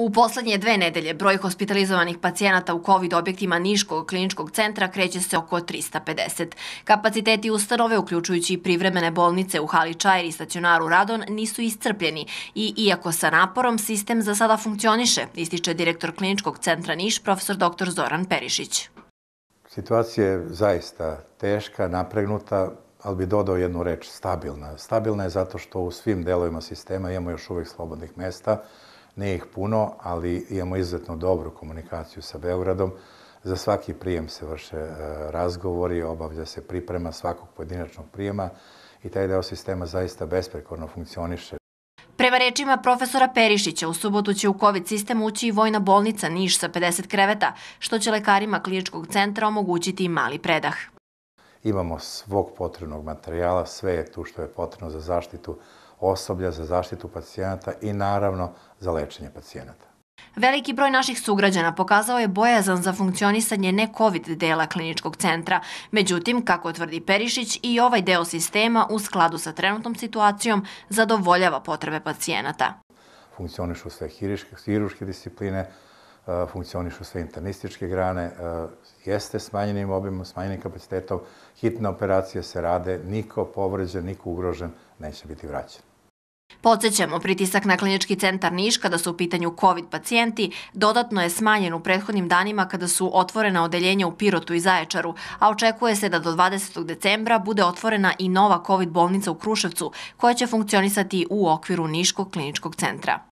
U poslednje dve nedelje broj hospitalizovanih pacijenata u COVID objektima Niškog kliničkog centra kreće se oko 350. Kapaciteti ustanove, uključujući i privremene bolnice u Hali Čajer i stacionaru Radon, nisu iscrpljeni i, iako sa naporom, sistem za sada funkcioniše, ističe direktor kliničkog centra Niš, profesor dr. Zoran Perišić. Situacija je zaista teška, napregnuta, ali bi dodao jednu reč, stabilna. Stabilna je zato što u svim delovima sistema imamo još uvek slobodnih mesta, Ne ih puno, ali imamo izuzetno dobru komunikaciju sa Beogradom. Za svaki prijem se vrše e, razgovori, obavlja se priprema svakog pojedinačnog prijema i taj deo sistema zaista besprekorno funkcioniše. Prema rečima profesora Perišića, u subotu će u COVID sistem ući i vojna bolnica Niš sa 50 kreveta, što će lekarima kliničkog centra omogućiti mali predah imamo svog potrebnog materijala, sve je tu što je potrebno za zaštitu osoblja, za zaštitu pacijenata i naravno za lečenje pacijenata. Veliki broj naših sugrađana pokazao je bojazan za funkcionisanje ne-covid dela kliničkog centra. Međutim, kako tvrdi Perišić, i ovaj deo sistema u skladu sa trenutnom situacijom zadovoljava potrebe pacijenata. Funkcionišu sve hiruške, hiruške discipline, Eh, funkcionišu sve internističke grane, eh, jeste smanjenim obimom, smanjenim kapacitetom, hitne operacije se rade, niko povređen, niko ugrožen neće biti vraćen. Podsećamo, pritisak na klinički centar Niš kada su u pitanju COVID pacijenti dodatno je smanjen u prethodnim danima kada su otvorena odeljenja u Pirotu i Zaječaru, a očekuje se da do 20. decembra bude otvorena i nova COVID bolnica u Kruševcu koja će funkcionisati u okviru Niškog kliničkog centra.